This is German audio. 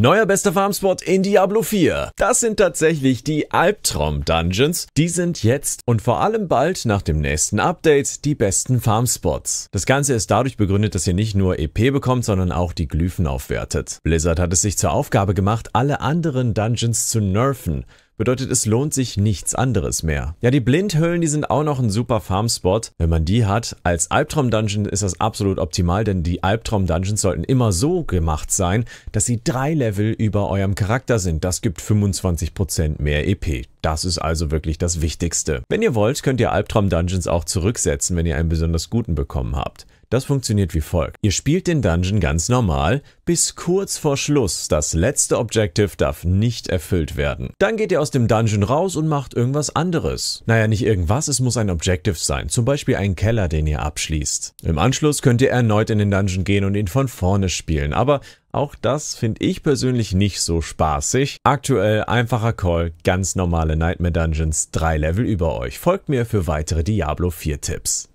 Neuer bester Farmspot in Diablo 4. Das sind tatsächlich die Albtraum-Dungeons. Die sind jetzt und vor allem bald nach dem nächsten Update die besten Farmspots. Das Ganze ist dadurch begründet, dass ihr nicht nur EP bekommt, sondern auch die Glyphen aufwertet. Blizzard hat es sich zur Aufgabe gemacht, alle anderen Dungeons zu nerven bedeutet es lohnt sich nichts anderes mehr. Ja, die Blindhöhlen, die sind auch noch ein super Farmspot. Wenn man die hat, als Albtraum-Dungeon ist das absolut optimal, denn die Albtraum-Dungeons sollten immer so gemacht sein, dass sie drei Level über eurem Charakter sind. Das gibt 25% mehr EP. Das ist also wirklich das Wichtigste. Wenn ihr wollt, könnt ihr Albtraum-Dungeons auch zurücksetzen, wenn ihr einen besonders guten bekommen habt. Das funktioniert wie folgt. Ihr spielt den Dungeon ganz normal, bis kurz vor Schluss. Das letzte Objective darf nicht erfüllt werden. Dann geht ihr aus dem Dungeon raus und macht irgendwas anderes. Naja, nicht irgendwas, es muss ein Objective sein. Zum Beispiel ein Keller, den ihr abschließt. Im Anschluss könnt ihr erneut in den Dungeon gehen und ihn von vorne spielen. Aber auch das finde ich persönlich nicht so spaßig. Aktuell einfacher Call, ganz normale Nightmare Dungeons, drei Level über euch. Folgt mir für weitere Diablo 4 Tipps.